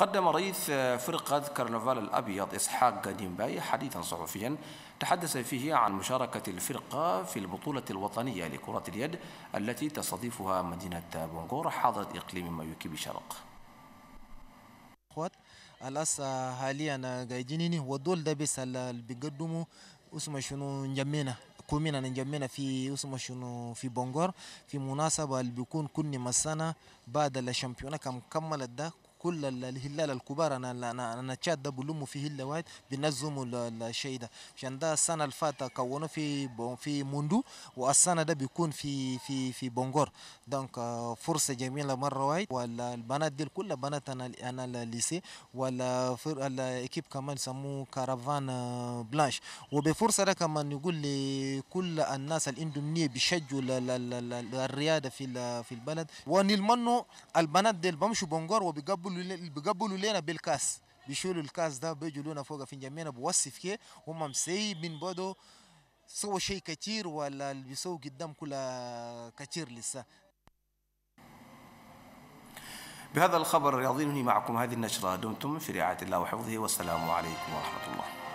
قدم رئيس فرقة كرنفال الأبيض إسحاق قديمباي حديثا صحفيا تحدث فيه عن مشاركة الفرقة في البطولة الوطنية لكرة اليد التي تستضيفها مدينة بونغور حاضرة إقليم مايوكي بشرق الأس حاليا قاعدين والدول ده بس اللي بيقدموا اسمه شنو نجمينا كومينا نجمينا في اسمه شنو في بونغور في مناسبه اللي بيكون كل ما بعد الشامبيونه كم كملت ده كل الهلال الكبار انا انا انا تشاد ده في هلال هله واحد الشيء ده عشان ده السنه اللي فاتت كونوا في في موندو والسنه ده بيكون في في في بونغور دونك فرصه جميله مره واحد والبنات دي كلها بنات انا انا الليسي ولا الاكيب كمان سموه كارافان آه، بلانش وبفرصه ده كمان نقول لكل الناس الاندونيه بيشجوا بيشجعوا الرياضه في في البلد ونلمنوا البنات دي بمشوا بونغور وبيقبلوا بيقبلوا لنا بالكاس بيشيلوا الكاس ده بيجوا لنا فوق في جميعنا بوصف كي هم مسيبين برضه سووا شيء كثير ولا اللي بيسووا قدام كل كثير لسه بهذا الخبر الرياضي معكم هذه النشرة دمتم في رعاية الله وحفظه والسلام عليكم ورحمة الله